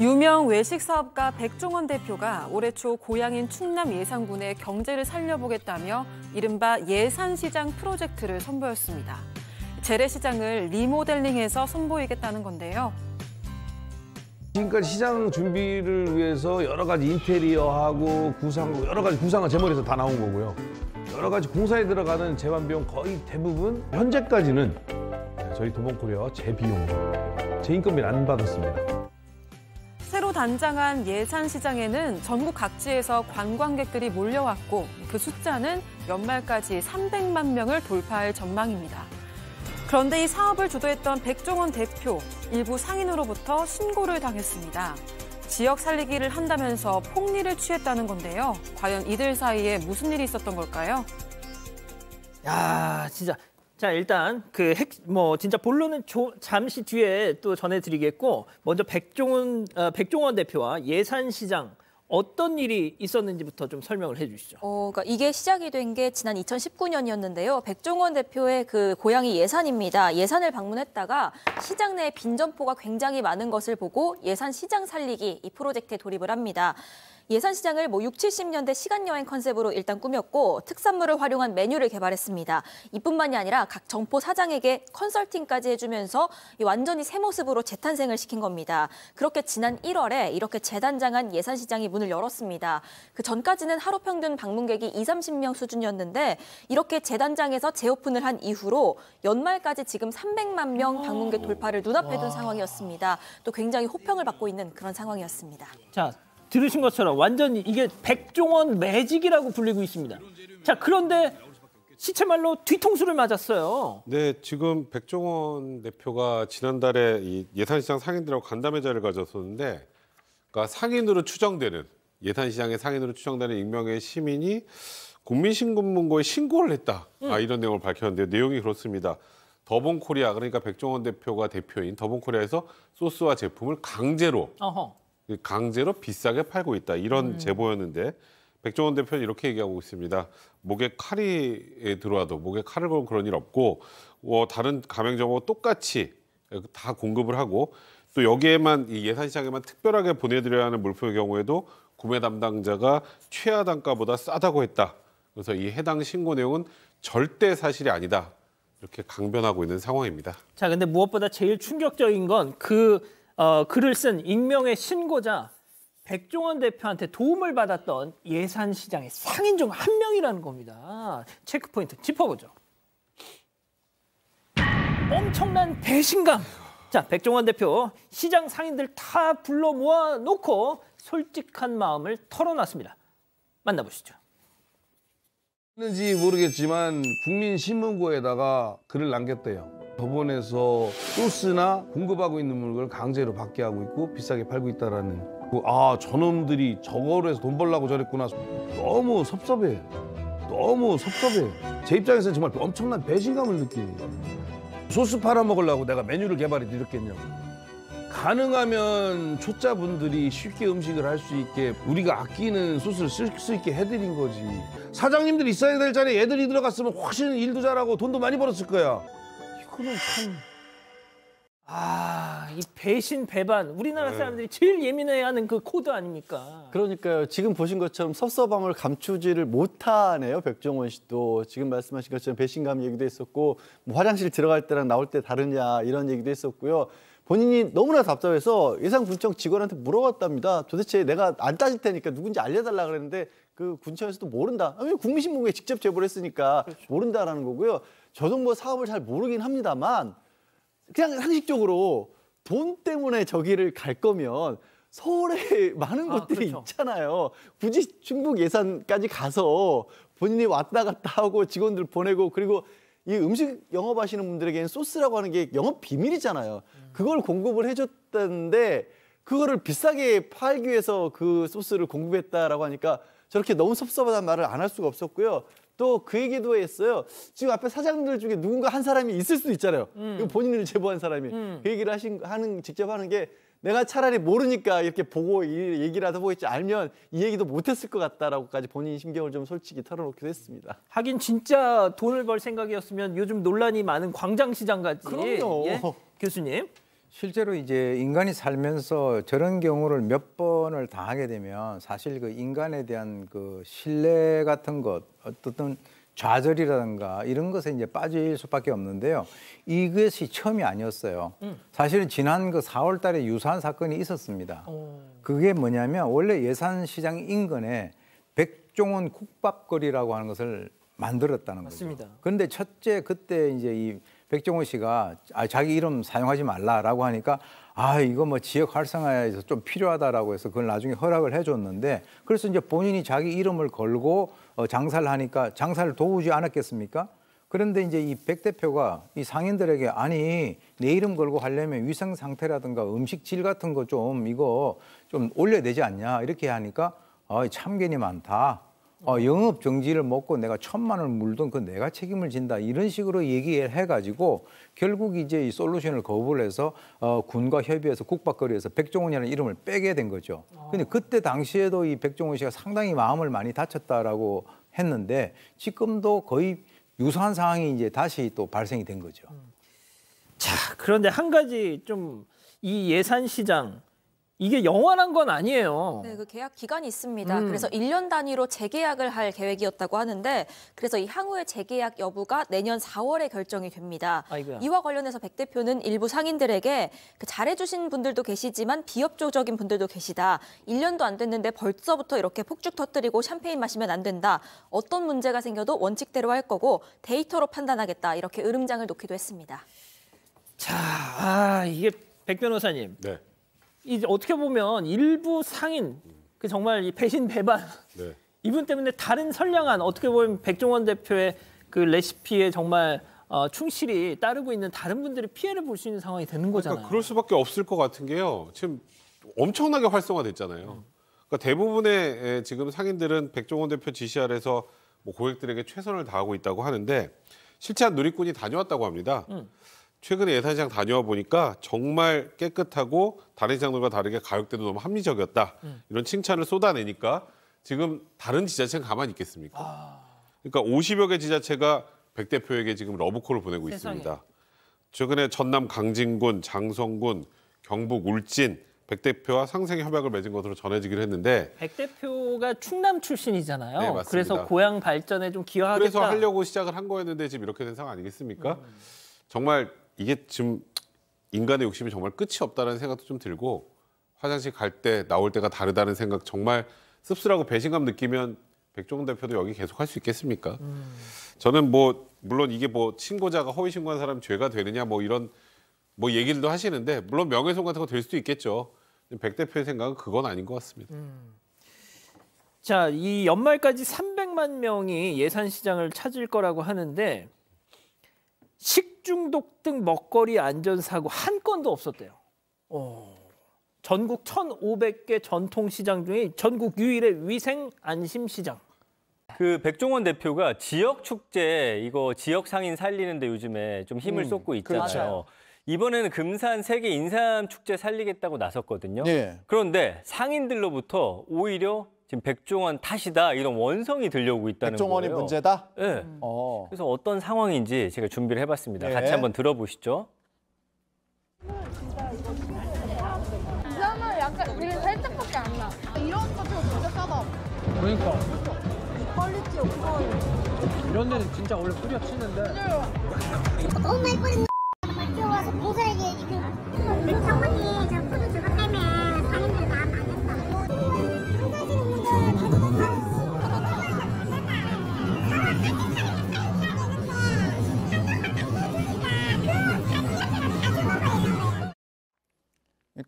유명 외식 사업가 백종원 대표가 올해 초 고향인 충남 예산군의 경제를 살려보겠다며 이른바 예산시장 프로젝트를 선보였습니다. 재래시장을 리모델링해서 선보이겠다는 건데요. 지금까지 시장 준비를 위해서 여러 가지 인테리어하고 구상, 여러 가지 구상은 제머리에서 다 나온 거고요. 여러 가지 공사에 들어가는 재반 비용 거의 대부분 현재까지는 저희 도봉코리아 제 비용, 으로제인건비를안 받았습니다. 반장한 예산시장에는 전국 각지에서 관광객들이 몰려왔고 그 숫자는 연말까지 300만 명을 돌파할 전망입니다. 그런데 이 사업을 주도했던 백종원 대표 일부 상인으로부터 신고를 당했습니다. 지역 살리기를 한다면서 폭리를 취했다는 건데요. 과연 이들 사이에 무슨 일이 있었던 걸까요? 야, 진짜 자 일단 그 핵 뭐 진짜 본론은 조, 잠시 뒤에 또 전해드리겠고 먼저 백종원 어, 백종원 대표와 예산시장 어떤 일이 있었는지부터 좀 설명을 해주시죠. 어, 그러니까 이게 시작이 된 게 지난 2019년이었는데요. 백종원 대표의 그 고향이 예산입니다. 예산을 방문했다가 시장 내 빈점포가 굉장히 많은 것을 보고 예산 시장 살리기 이 프로젝트에 돌입을 합니다. 예산 시장을 뭐 6, 70년대 시간 여행 컨셉으로 일단 꾸몄고 특산물을 활용한 메뉴를 개발했습니다. 이뿐만이 아니라 각 점포 사장에게 컨설팅까지 해주면서 완전히 새 모습으로 재탄생을 시킨 겁니다. 그렇게 지난 1월에 이렇게 재단장한 예산 시장이 문을 열었습니다. 그 전까지는 하루 평균 방문객이 2, 30명 수준이었는데 이렇게 재단장에서 재오픈을 한 이후로 연말까지 지금 300만 명 아. 방문객 돌파를 눈앞에 둔 상황이었습니다. 또 굉장히 호평을 받고 있는 그런 상황이었습니다. 자, 들으신 것처럼 완전히 이게 백종원 매직이라고 불리고 있습니다. 자, 그런데 시체말로 뒤통수를 맞았어요. 네, 지금 백종원 대표가 지난달에 예산시장 상인들하고 간담회 자를 가졌었는데 그러니까 상인으로 추정되는 예산시장의 상인으로 추정되는 익명의 시민이 국민신문고에 신고를 했다. 아, 음. 아, 이런 내용을 밝혔는데 내용이 그렇습니다. 더본코리아 그러니까 백종원 대표가 대표인 더본코리아에서 소스와 제품을 강제로 어허. 그 강제로 비싸게 팔고 있다 이런 음. 제보였는데 백종원 대표는 이렇게 얘기하고 있습니다. 목에 칼이 들어와도 목에 칼을 걸 그런 일 없고 어, 다른 가맹점하고 똑같이 다 공급을 하고 또 여기에만 이 예산 시장에만 특별하게 보내드려야 하는 물품의 경우에도 구매 담당자가 최하 단가보다 싸다고 했다. 그래서 이 해당 신고 내용은 절대 사실이 아니다. 이렇게 강변하고 있는 상황입니다. 자, 근데 무엇보다 제일 충격적인 건그 어, 글을 쓴 익명의 신고자 백종원 대표한테 도움을 받았던 예산시장의 상인 중 한 명이라는 겁니다. 체크포인트 짚어보죠. 엄청난 배신감. 자, 백종원 대표 시장 상인들 다 불러 모아 놓고 솔직한 마음을 털어놨습니다. 만나보시죠. 했는지 모르겠지만 국민신문고에다가 글을 남겼대요. 법원에서 소스나 공급하고 있는 물건을 강제로 받게 하고 있고 비싸게 팔고 있다라는 그, 아 저놈들이 저거로 해서 돈 벌라고 저랬구나 너무 섭섭해 너무 섭섭해 제 입장에서는 정말 엄청난 배신감을 느끼는 소스 팔아먹으려고 내가 메뉴를 개발해 드렸겠냐고 가능하면 초짜분들이 쉽게 음식을 할 수 있게 우리가 아끼는 소스를 쓸 수 있게 해드린 거지 사장님들이 있어야 될 자리에 애들이 들어갔으면 훨씬 일도 잘하고 돈도 많이 벌었을 거야 그건 참. 아, 이 배신 배반 우리나라 네. 사람들이 제일 예민해야 하는 그 코드 아닙니까? 그러니까요. 지금 보신 것처럼 섭섭함을 감추지를 못하네요. 백종원 씨도 지금 말씀하신 것처럼 배신감 얘기도 했었고 뭐 화장실 들어갈 때랑 나올 때 다르냐 이런 얘기도 했었고요. 본인이 너무나 답답해서 예상군청 직원한테 물어봤답니다. 도대체 내가 안 따질 테니까 누군지 알려달라 그랬는데 그 군청에서도 모른다. 아니, 국민신문에 직접 제보를 했으니까 그렇죠. 모른다라는 거고요. 저도 뭐 사업을 잘 모르긴 합니다만 그냥 상식적으로 돈 때문에 저기를 갈 거면 서울에 많은 아, 곳들이 그렇죠. 있잖아요. 굳이 충북 예산까지 가서 본인이 왔다 갔다 하고 직원들 보내고 그리고 이 음식 영업하시는 분들에게는 소스라고 하는 게 영업 비밀이잖아요. 음. 그걸 공급을 해줬던데 그거를 비싸게 팔기 위해서 그 소스를 공급했다라고 하니까 저렇게 너무 섭섭하다는 말을 안 할 수가 없었고요. 또 그 얘기도 했어요. 지금 앞에 사장들 중에 누군가 한 사람이 있을 수도 있잖아요. 음. 그 본인을 제보한 사람이 음. 그 얘기를 하신 하는 직접 하는 게 내가 차라리 모르니까 이렇게 보고 얘기를 하다 보겠지 알면 이 얘기도 못했을 것 같다라고까지 본인 심경을 좀 솔직히 털어놓기도 했습니다. 하긴 진짜 돈을 벌 생각이었으면 요즘 논란이 많은 광장시장까지 그럼요. 예? 교수님. 실제로 이제 인간이 살면서 저런 경우를 몇 번을 당하게 되면 사실 그 인간에 대한 그 신뢰 같은 것 어떤 좌절이라든가 이런 것에 이제 빠질 수밖에 없는데요. 이것이 처음이 아니었어요. 음. 사실은 지난 그 4월 달에 유사한 사건이 있었습니다. 오. 그게 뭐냐면 원래 예산시장 인근에 백종원 국밥거리라고 하는 것을 만들었다는 거죠. 맞습니다. 그런데 첫째 그때 이제 이 백종원 씨가 아, 자기 이름 사용하지 말라라고 하니까 아 이거 뭐 지역 활성화에서 좀 필요하다라고 해서 그걸 나중에 허락을 해줬는데 그래서 이제 본인이 자기 이름을 걸고 어, 장사를 하니까 장사를 도우지 않았겠습니까? 그런데 이제 이 백 대표가 이 상인들에게 아니 내 이름 걸고 하려면 위생 상태라든가 음식 질 같은 거 좀 이거 좀 올려야 되지 않냐 이렇게 하니까 아 참견이 많다 어, 영업 정지를 먹고 내가 천만 원을 물든 그 내가 책임을 진다 이런 식으로 얘기를 해가지고 결국 이제 이 솔루션을 거부를 해서 어, 군과 협의해서 국밥거리에서 백종원이라는 이름을 빼게 된 거죠. 아. 근데 그때 당시에도 이 백종원 씨가 상당히 마음을 많이 다쳤다라고 했는데 지금도 거의 유사한 상황이 이제 다시 또 발생이 된 거죠. 음. 자 그런데 한 가지 좀 이 예산 시장 이게 영원한 건 아니에요. 네, 그 계약 기간이 있습니다. 음. 그래서 1년 단위로 재계약을 할 계획이었다고 하는데 그래서 이 향후의 재계약 여부가 내년 4월에 결정이 됩니다. 아이고야. 이와 관련해서 백 대표는 일부 상인들에게 그 잘해주신 분들도 계시지만 비협조적인 분들도 계시다. 1년도 안 됐는데 벌써부터 이렇게 폭죽 터뜨리고 샴페인 마시면 안 된다. 어떤 문제가 생겨도 원칙대로 할 거고 데이터로 판단하겠다. 이렇게 으름장을 놓기도 했습니다. 자, 아, 이게 백 변호사님. 네. 이제 어떻게 보면 일부 상인 그 정말 이 배신 배반 네. 이분 때문에 다른 선량한 어떻게 보면 백종원 대표의 그 레시피에 정말 어, 충실히 따르고 있는 다른 분들이 피해를 볼 수 있는 상황이 되는 그러니까 거잖아요. 그러니까 그럴 수밖에 없을 것 같은 게요. 지금 엄청나게 활성화됐잖아요. 음. 그러니까 대부분의 지금 상인들은 백종원 대표 지시 아래서 뭐 고객들에게 최선을 다하고 있다고 하는데 실제 한 누리꾼이 다녀왔다고 합니다. 음. 최근에 예산시장 다녀와 보니까 정말 깨끗하고 다른 시장들과 다르게 가격대도 너무 합리적이었다. 음. 이런 칭찬을 쏟아내니까 지금 다른 지자체는 가만히 있겠습니까? 아... 그러니까 50여 개 지자체가 백 대표에게 지금 러브콜을 보내고 세상에. 있습니다. 최근에 전남 강진군, 장성군, 경북 울진 백 대표와 상생 협약을 맺은 것으로 전해지기로 했는데 백 대표가 충남 출신이잖아요. 네, 맞습니다. 그래서 고향 발전에 좀 기여하겠다. 그래서 하려고 시작을 한 거였는데 지금 이렇게 된 상황 아니겠습니까? 음. 정말 이게 지금 인간의 욕심이 정말 끝이 없다는 생각도 좀 들고 화장실 갈 때 나올 때가 다르다는 생각 정말 씁쓸하고 배신감 느끼면 백종원 대표도 여기 계속 할 수 있겠습니까? 음. 저는 뭐 물론 이게 뭐 신고자가 허위 신고한 사람 죄가 되느냐 뭐 이런 뭐 얘기들도 하시는데 물론 명예훼손 같은 거 될 수도 있겠죠. 백 대표의 생각은 그건 아닌 것 같습니다. 음. 자, 이 연말까지 300만 명이 예산 시장을 찾을 거라고 하는데 식중독 등 먹거리 안전사고 한 건도 없었대요. 오. 어. 전국 1,500개 전통시장 중에 전국 유일의 위생 안심시장. 그 백종원 대표가 지역 축제 이거 지역 상인 살리는데 요즘에 좀 힘을 음, 쏟고 그렇죠. 있잖아요. 그렇죠. 이번에는 금산 세계 인삼 축제 살리겠다고 나섰거든요. 네. 그런데 상인들로부터 오히려 지금 백종원 탓이다 이런 원성이 들려오고 있다는 백종원이 거예요. 백종원이 문제다? 네. 어. 그래서 어떤 상황인지 제가 준비를 해봤습니다. 네. 같이 한번 들어보시죠. 이사은 약간 우리 살짝밖에 안 나. 이런 거되 진짜 싸다. 그러니까. 퀄리티 없어 이런 데는 진짜 원래 뿌려 치는데. 오 마이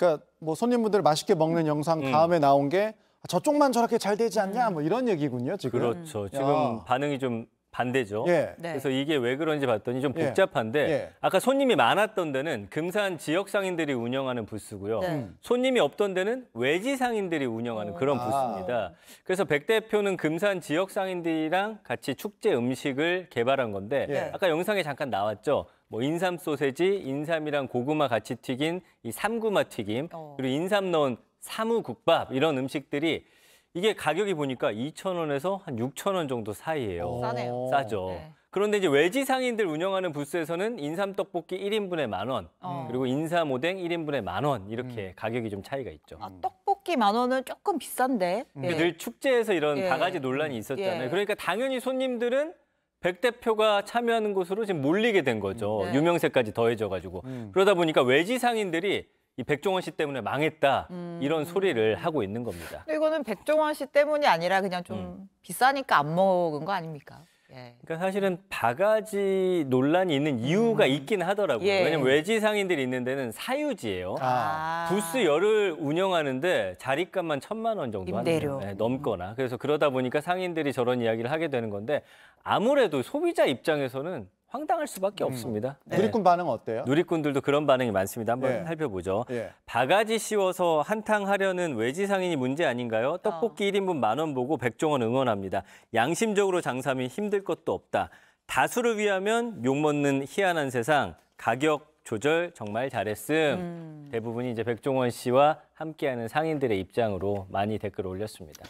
그러니까 뭐 손님분들 맛있게 먹는 영상 음. 다음에 나온 게 저쪽만 저렇게 잘 되지 음. 않냐 뭐 이런 얘기군요 지금. 그렇죠. 지금 야. 반응이 좀 반대죠. 예. 네. 그래서 이게 왜 그런지 봤더니 좀 예. 복잡한데 예. 예. 아까 손님이 많았던 데는 금산 지역 상인들이 운영하는 부스고요. 네. 음. 손님이 없던 데는 외지 상인들이 운영하는 오. 그런 아. 부스입니다. 아. 그래서 백 대표는 금산 지역 상인들이랑 같이 축제 음식을 개발한 건데 예. 아까 영상에 잠깐 나왔죠. 뭐 인삼 소세지, 인삼이랑 고구마 같이 튀긴 이 삼구마 튀김, 어. 그리고 인삼 넣은 사무국밥 이런 음식들이 이게 가격이 보니까 2,000원에서 한 6,000원 정도 사이예요. 싸네요. 싸죠. 네. 그런데 이제 외지 상인들 운영하는 부스에서는 인삼 떡볶이 1인분에 만 원, 어. 그리고 인삼 오뎅 1인분에 만원 이렇게 음. 가격이 좀 차이가 있죠. 아, 떡볶이 만 원은 조금 비싼데. 음. 예. 늘 축제에서 이런 예. 바가지 논란이 있었잖아요. 예. 그러니까 당연히 손님들은 백 대표가 참여하는 곳으로 지금 몰리게 된 거죠. 음, 네. 유명세까지 더해져가지고. 음. 그러다 보니까 외지 상인들이 이 백종원 씨 때문에 망했다 음. 이런 소리를 하고 있는 겁니다. 이거는 백종원 씨 때문이 아니라 그냥 좀 음. 비싸니까 안 먹은 거 아닙니까? 예. 그러니까 사실은 바가지 논란이 있는 이유가 음. 있긴 하더라고요. 예. 왜냐면 외지 상인들이 있는 데는 사유지예요. 아. 부스 열을 운영하는데 자리값만 천만 원 정도 임대료. 거예 네, 넘거나. 그래서 그러다 보니까 상인들이 저런 이야기를 하게 되는 건데 아무래도 소비자 입장에서는 황당할 수밖에 음. 없습니다. 네. 누리꾼 반응 어때요? 누리꾼들도 그런 반응이 많습니다. 한번 예. 살펴보죠. 예. 바가지 씌워서 한탕 하려는 외지상인이 문제 아닌가요? 어. 떡볶이 어. 1인분 만 원 보고 백종원 응원합니다. 양심적으로 장사면 힘들 것도 없다. 다수를 위하면 욕먹는 희한한 세상. 가격 조절 정말 잘했음. 음. 대부분이 이제 백종원 씨와 함께하는 상인들의 입장으로 많이 댓글을 올렸습니다.